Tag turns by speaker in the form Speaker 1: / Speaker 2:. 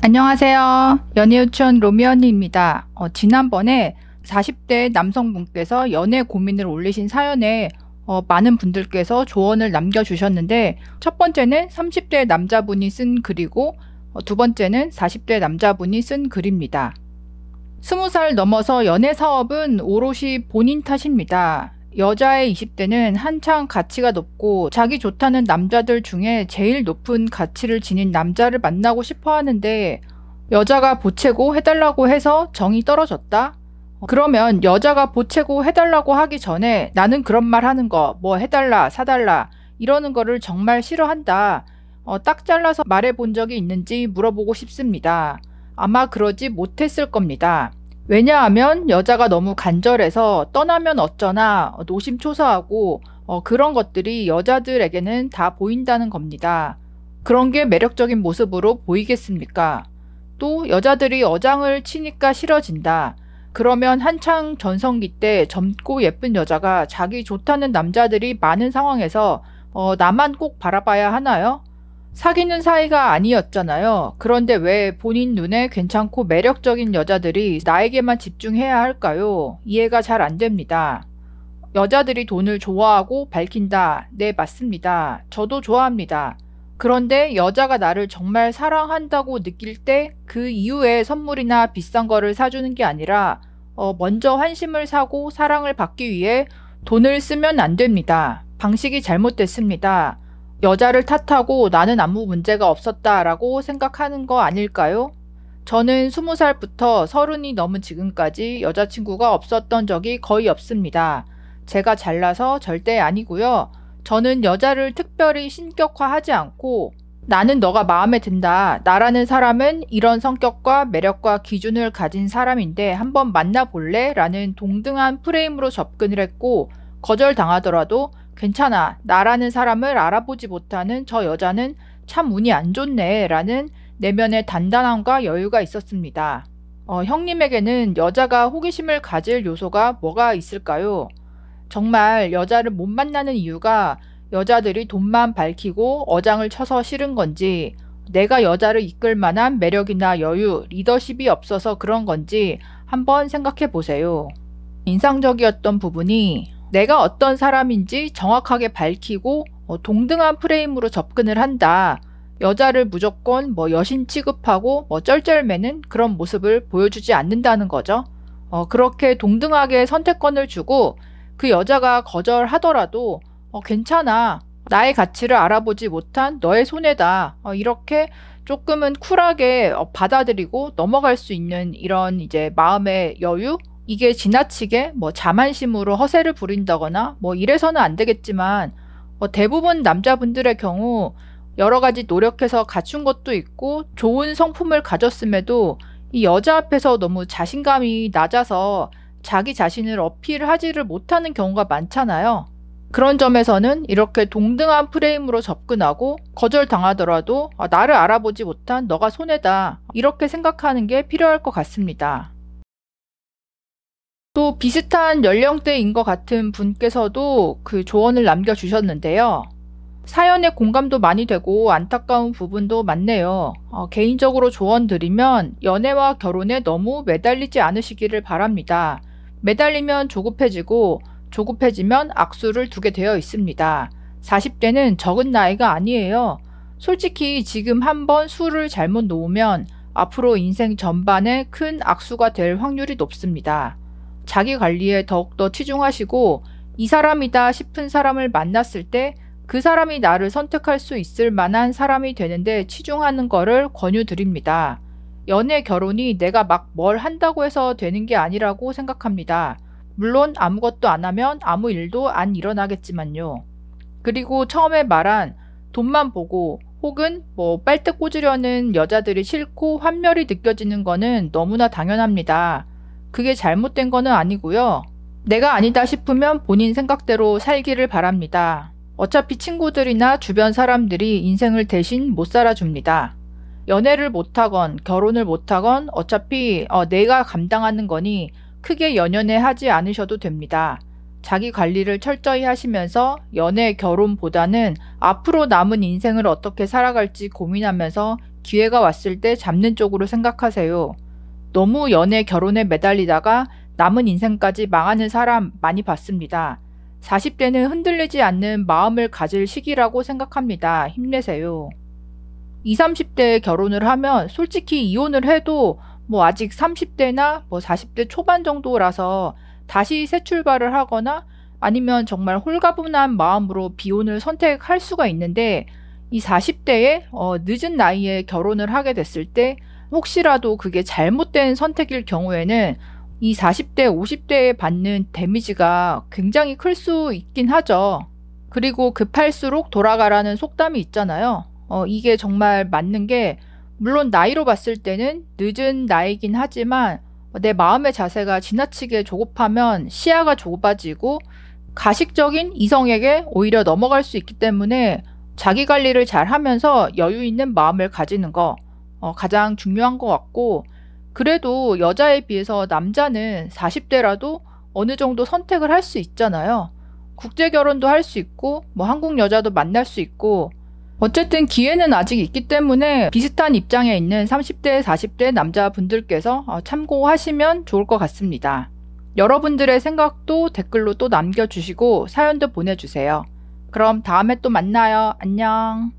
Speaker 1: 안녕하세요. 연예유치원 로미언니입니다. 어, 지난번에 40대 남성분께서 연애 고민을 올리신 사연에 어, 많은 분들께서 조언을 남겨주셨는데 첫 번째는 30대 남자분이 쓴 글이고 어, 두 번째는 40대 남자분이 쓴 글입니다. 20살 넘어서 연애 사업은 오롯이 본인 탓입니다. 여자의 20대는 한창 가치가 높고 자기 좋다는 남자들 중에 제일 높은 가치를 지닌 남자를 만나고 싶어 하는데 여자가 보채고 해달라고 해서 정이 떨어졌다? 그러면 여자가 보채고 해달라고 하기 전에 나는 그런 말 하는 거, 뭐 해달라, 사달라, 이러는 거를 정말 싫어한다. 어, 딱 잘라서 말해 본 적이 있는지 물어보고 싶습니다. 아마 그러지 못했을 겁니다. 왜냐하면 여자가 너무 간절해서 떠나면 어쩌나 노심초사하고 어, 그런 것들이 여자들에게는 다 보인다는 겁니다. 그런 게 매력적인 모습으로 보이겠습니까? 또 여자들이 어장을 치니까 싫어진다. 그러면 한창 전성기 때 젊고 예쁜 여자가 자기 좋다는 남자들이 많은 상황에서 어, 나만 꼭 바라봐야 하나요? 사귀는 사이가 아니었잖아요. 그런데 왜 본인 눈에 괜찮고 매력적인 여자들이 나에게만 집중해야 할까요? 이해가 잘 안 됩니다. 여자들이 돈을 좋아하고 밝힌다. 네, 맞습니다. 저도 좋아합니다. 그런데 여자가 나를 정말 사랑한다고 느낄 때 그 이후에 선물이나 비싼 거를 사주는 게 아니라 어, 먼저 환심을 사고 사랑을 받기 위해 돈을 쓰면 안 됩니다. 방식이 잘못됐습니다. 여자를 탓하고 나는 아무 문제가 없었다라고 생각하는 거 아닐까요? 저는 20살부터 30이 넘은 지금까지 여자친구가 없었던 적이 거의 없습니다. 제가 잘나서 절대 아니고요. 저는 여자를 특별히 신격화하지 않고 나는 너가 마음에 든다. 나라는 사람은 이런 성격과 매력과 기준을 가진 사람인데 한번 만나볼래? 라는 동등한 프레임으로 접근을 했고 거절당하더라도 괜찮아. 나라는 사람을 알아보지 못하는 저 여자는 참 운이 안 좋네. 라는 내면의 단단함과 여유가 있었습니다. 어, 형님에게는 여자가 호기심을 가질 요소가 뭐가 있을까요? 정말 여자를 못 만나는 이유가 여자들이 돈만 밝히고 어장을 쳐서 싫은 건지, 내가 여자를 이끌 만한 매력이나 여유, 리더십이 없어서 그런 건지 한번 생각해 보세요. 인상적이었던 부분이 내가 어떤 사람인지 정확하게 밝히고 어, 동등한 프레임으로 접근을 한다. 여자를 무조건 뭐 여신 취급하고 뭐 쩔쩔매는 그런 모습을 보여주지 않는다는 거죠. 어, 그렇게 동등하게 선택권을 주고 그 여자가 거절하더라도 어, 괜찮아. 나의 가치를 알아보지 못한 너의 손해다. 어, 이렇게 조금은 쿨하게 어, 받아들이고 넘어갈 수 있는 이런 이제 마음의 여유? 이게 지나치게 뭐 자만심으로 허세를 부린다거나 뭐 이래서는 안 되겠지만 뭐 대부분 남자분들의 경우 여러 가지 노력해서 갖춘 것도 있고 좋은 성품을 가졌음에도 이 여자 앞에서 너무 자신감이 낮아서 자기 자신을 어필하지를 못하는 경우가 많잖아요. 그런 점에서는 이렇게 동등한 프레임으로 접근하고 거절당하더라도 아, 나를 알아보지 못한 너가 손해다 이렇게 생각하는 게 필요할 것 같습니다. 또 비슷한 연령대인 것 같은 분께서도 그 조언을 남겨주셨는데요. 사연에 공감도 많이 되고 안타까운 부분도 많네요. 어, 개인적으로 조언 드리면 연애와 결혼에 너무 매달리지 않으시기를 바랍니다. 매달리면 조급해지고 조급해지면 악수를 두게 되어 있습니다. 40대는 적은 나이가 아니에요. 솔직히 지금 한번 술을 잘못 놓으면 앞으로 인생 전반에 큰 악수가 될 확률이 높습니다. 자기 관리에 더욱더 치중하시고 이 사람이다 싶은 사람을 만났을 때 그 사람이 나를 선택할 수 있을 만한 사람이 되는데 치중하는 것을 권유드립니다. 연애 결혼이 내가 막 뭘 한다고 해서 되는 게 아니라고 생각합니다. 물론 아무것도 안 하면 아무 일도 안 일어나겠지만요. 그리고 처음에 말한 돈만 보고 혹은 뭐 빨대 꽂으려는 여자들이 싫고 환멸이 느껴지는 거는 너무나 당연합니다. 그게 잘못된 거는 아니고요. 내가 아니다 싶으면 본인 생각대로 살기를 바랍니다. 어차피 친구들이나 주변 사람들이 인생을 대신 못 살아줍니다. 연애를 못하건 결혼을 못하건 어차피 어, 내가 감당하는 거니 크게 연연해 하지 않으셔도 됩니다. 자기 관리를 철저히 하시면서 연애, 결혼보다는 앞으로 남은 인생을 어떻게 살아갈지 고민하면서 기회가 왔을 때 잡는 쪽으로 생각하세요. 너무 연애, 결혼에 매달리다가 남은 인생까지 망하는 사람 많이 봤습니다. 40대는 흔들리지 않는 마음을 가질 시기라고 생각합니다. 힘내세요. 20, 30대에 결혼을 하면 솔직히 이혼을 해도 뭐 아직 30대나 뭐 40대 초반 정도라서 다시 새 출발을 하거나 아니면 정말 홀가분한 마음으로 비혼을 선택할 수가 있는데 이 40대에 어 늦은 나이에 결혼을 하게 됐을 때 혹시라도 그게 잘못된 선택일 경우에는 이 40대, 50대에 받는 데미지가 굉장히 클 수 있긴 하죠. 그리고 급할수록 돌아가라는 속담이 있잖아요. 어, 이게 정말 맞는 게, 물론 나이로 봤을 때는 늦은 나이긴 하지만 내 마음의 자세가 지나치게 조급하면 시야가 좁아지고 가식적인 이성에게 오히려 넘어갈 수 있기 때문에 자기 관리를 잘 하면서 여유 있는 마음을 가지는 거. 어, 가장 중요한 것 같고 그래도 여자에 비해서 남자는 40대라도 어느 정도 선택을 할 수 있잖아요. 국제 결혼도 할 수 있고 뭐 한국 여자도 만날 수 있고 어쨌든 기회는 아직 있기 때문에 비슷한 입장에 있는 30대, 40대 남자분들께서 어, 참고하시면 좋을 것 같습니다. 여러분들의 생각도 댓글로 또 남겨주시고 사연도 보내주세요. 그럼 다음에 또 만나요. 안녕.